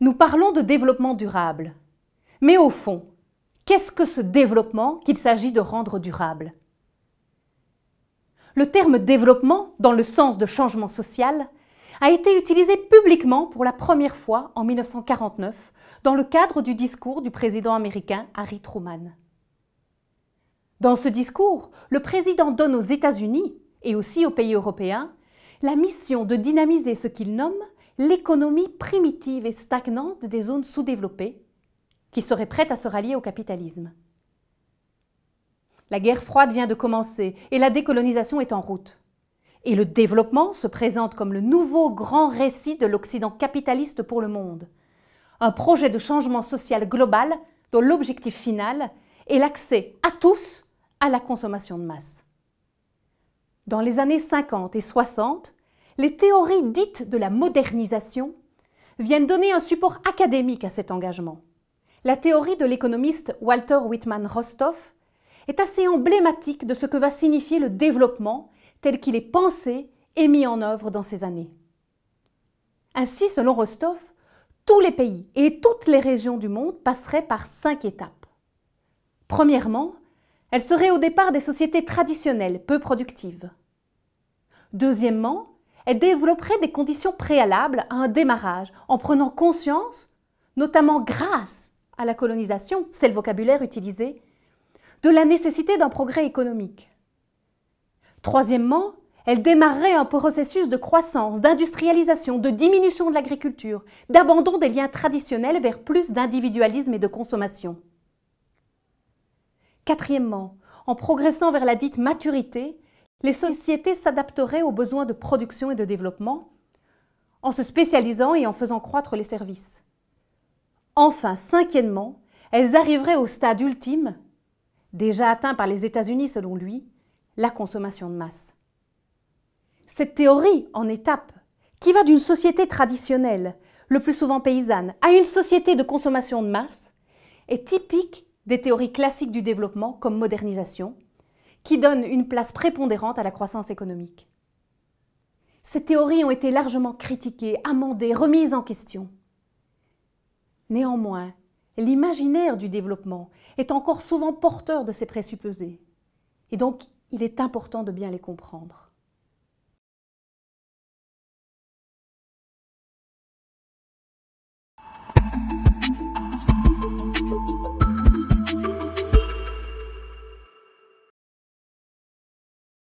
Nous parlons de développement durable. Mais au fond, qu'est-ce que ce développement qu'il s'agit de rendre durable Le terme développement, dans le sens de changement social, a été utilisé publiquement pour la première fois en 1949 dans le cadre du discours du président américain Harry Truman. Dans ce discours, le président donne aux États-Unis et aussi aux pays européens la mission de dynamiser ce qu'il nomme l'économie primitive et stagnante des zones sous-développées qui seraient prêtes à se rallier au capitalisme. La guerre froide vient de commencer et la décolonisation est en route. Et le développement se présente comme le nouveau grand récit de l'Occident capitaliste pour le monde. Un projet de changement social global dont l'objectif final est l'accès à tous à la consommation de masse. Dans les années 50 et 60, les théories dites de la modernisation viennent donner un support académique à cet engagement. La théorie de l'économiste Walter Whitman Rostow est assez emblématique de ce que va signifier le développement tel qu'il est pensé et mis en œuvre dans ces années. Ainsi, selon Rostow, tous les pays et toutes les régions du monde passeraient par cinq étapes. Premièrement, elles seraient au départ des sociétés traditionnelles peu productives. Deuxièmement, elle développerait des conditions préalables à un démarrage en prenant conscience, notamment grâce à la colonisation, c'est le vocabulaire utilisé, de la nécessité d'un progrès économique. Troisièmement, elle démarrerait un processus de croissance, d'industrialisation, de diminution de l'agriculture, d'abandon des liens traditionnels vers plus d'individualisme et de consommation. Quatrièmement, en progressant vers la dite maturité, les sociétés s'adapteraient aux besoins de production et de développement en se spécialisant et en faisant croître les services. Enfin, cinquièmement, elles arriveraient au stade ultime, déjà atteint par les États-Unis selon lui, la consommation de masse. Cette théorie en étapes, qui va d'une société traditionnelle, le plus souvent paysanne, à une société de consommation de masse, est typique des théories classiques du développement comme modernisation, qui donne une place prépondérante à la croissance économique. Ces théories ont été largement critiquées, amendées, remises en question. Néanmoins, l'imaginaire du développement est encore souvent porteur de ces présupposés, et donc il est important de bien les comprendre.